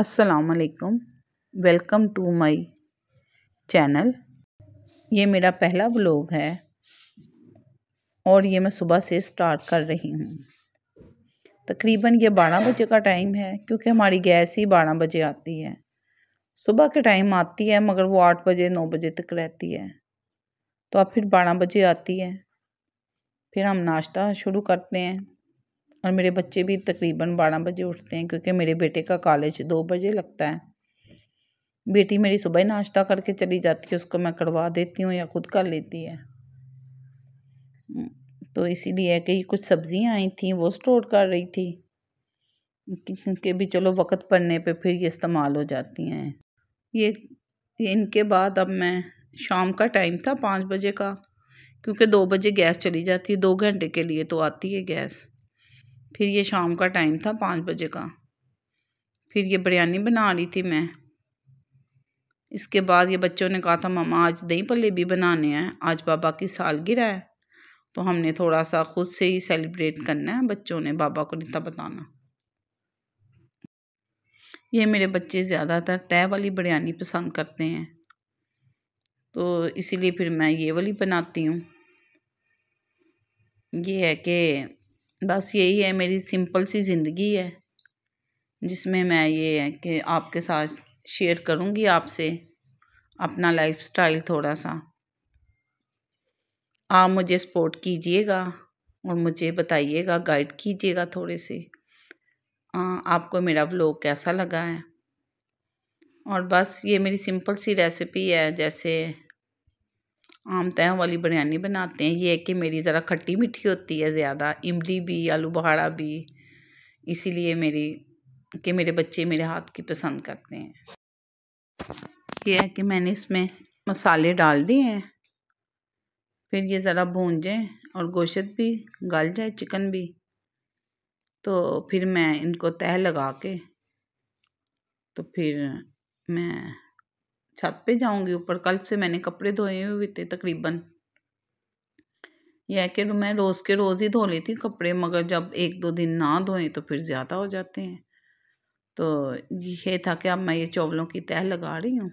असलकम welcome to my channel ये मेरा पहला ब्लॉग है और ये मैं सुबह से स्टार्ट कर रही हूँ तकरीबन ये बारह बजे का टाइम है क्योंकि हमारी गैस ही बारह बजे आती है सुबह के टाइम आती है मगर वो आठ बजे नौ बजे तक रहती है तो अब फिर बारह बजे आती है फिर हम नाश्ता शुरू करते हैं और मेरे बच्चे भी तकरीबन बारह बजे उठते हैं क्योंकि मेरे बेटे का कॉलेज दो बजे लगता है बेटी मेरी सुबह नाश्ता करके चली जाती है उसको मैं करवा देती हूँ या ख़ुद कर लेती है हम्म, तो इसीलिए कि कुछ सब्ज़ियाँ आई थी वो स्टोर कर रही थी क्योंकि भी चलो वक्त पड़ने पे फिर ये इस्तेमाल हो जाती हैं ये, ये इनके बाद अब मैं शाम का टाइम था पाँच बजे का क्योंकि दो बजे गैस चली जाती है दो घंटे के लिए तो आती है गैस फिर ये शाम का टाइम था पाँच बजे का फिर ये बिरयानी बना रही थी मैं इसके बाद ये बच्चों ने कहा था मामा आज दही पल्ले भी बनाने हैं आज बाबा की सालगिरह है तो हमने थोड़ा सा खुद से ही सेलिब्रेट करना है बच्चों ने बाबा को रिता बताना ये मेरे बच्चे ज़्यादातर तय वाली बिरयानी पसंद करते हैं तो इसीलिए फिर मैं ये वाली बनाती हूँ ये है कि बस यही है मेरी सिंपल सी ज़िंदगी है जिसमें मैं ये है कि आपके साथ शेयर करूँगी आपसे अपना लाइफस्टाइल थोड़ा सा आप मुझे सपोर्ट कीजिएगा और मुझे बताइएगा गाइड कीजिएगा थोड़े से आ, आपको मेरा ब्लॉग कैसा लगा है और बस ये मेरी सिंपल सी रेसिपी है जैसे आम तह वाली बिरयानी बनाते हैं ये है कि मेरी ज़रा खट्टी मीठी होती है ज़्यादा इमली भी आलू बहाड़ा भी इसीलिए मेरी कि मेरे बच्चे मेरे हाथ की पसंद करते हैं ये है कि मैंने इसमें मसाले डाल दिए हैं फिर ये ज़रा भून जाए और गोश्त भी गल जाए चिकन भी तो फिर मैं इनको तह लगा के तो फिर मैं छत पे जाऊंगी ऊपर कल से मैंने कपड़े धोए हुए थे तकरीबन यह कि मैं रोज़ के रोज़ ही धो लेती कपड़े मगर जब एक दो दिन ना धोएं तो फिर ज़्यादा हो जाते हैं तो यह था कि अब मैं ये चावलों की तह लगा रही हूँ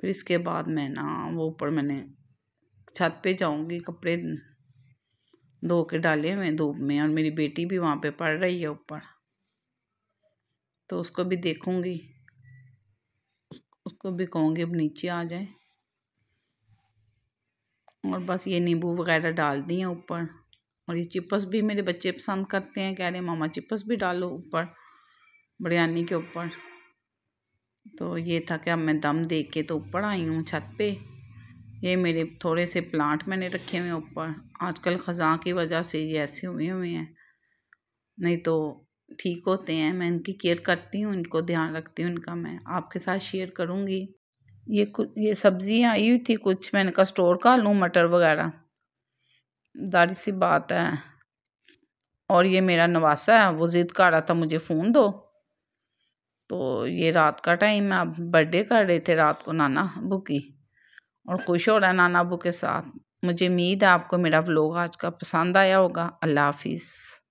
फिर इसके बाद मैं ना वो ऊपर मैंने छत पे जाऊँगी कपड़े धो के डाले हुए धूप में और मेरी बेटी भी वहाँ पे पढ़ रही है ऊपर तो उसको भी देखूँगी उसको भी कहूँगी अब नीचे आ जाए और बस ये नींबू वगैरह डाल दिए ऊपर और ये चिप्स भी मेरे बच्चे पसंद करते हैं कह रहे मामा चिप्स भी डालो ऊपर बिरयानी के ऊपर तो ये था कि अब मैं दम दे के तो ऊपर आई हूँ छत पे ये मेरे थोड़े से प्लांट मैंने रखे हुए हैं ऊपर आजकल ख़जा की वजह से ये ऐसे हुए हुए हैं नहीं तो ठीक होते हैं मैं इनकी केयर करती हूँ इनको ध्यान रखती हूँ इनका मैं आपके साथ शेयर करूँगी ये कुछ ये सब्जियाँ आई हुई थी कुछ मैंने कहा स्टोर कर लूँ मटर वगैरह दारी सी बात है और ये मेरा नवासा है वो ज़िद कर रहा था मुझे फ़ोन दो तो ये रात का टाइम है आप बर्थडे कर रहे थे रात को नाना अबू की और खुश हो रहा है नाना अबू के साथ मुझे उम्मीद है आपको मेरा व्लॉग आज का पसंद आया होगा अल्लाह हाफिज़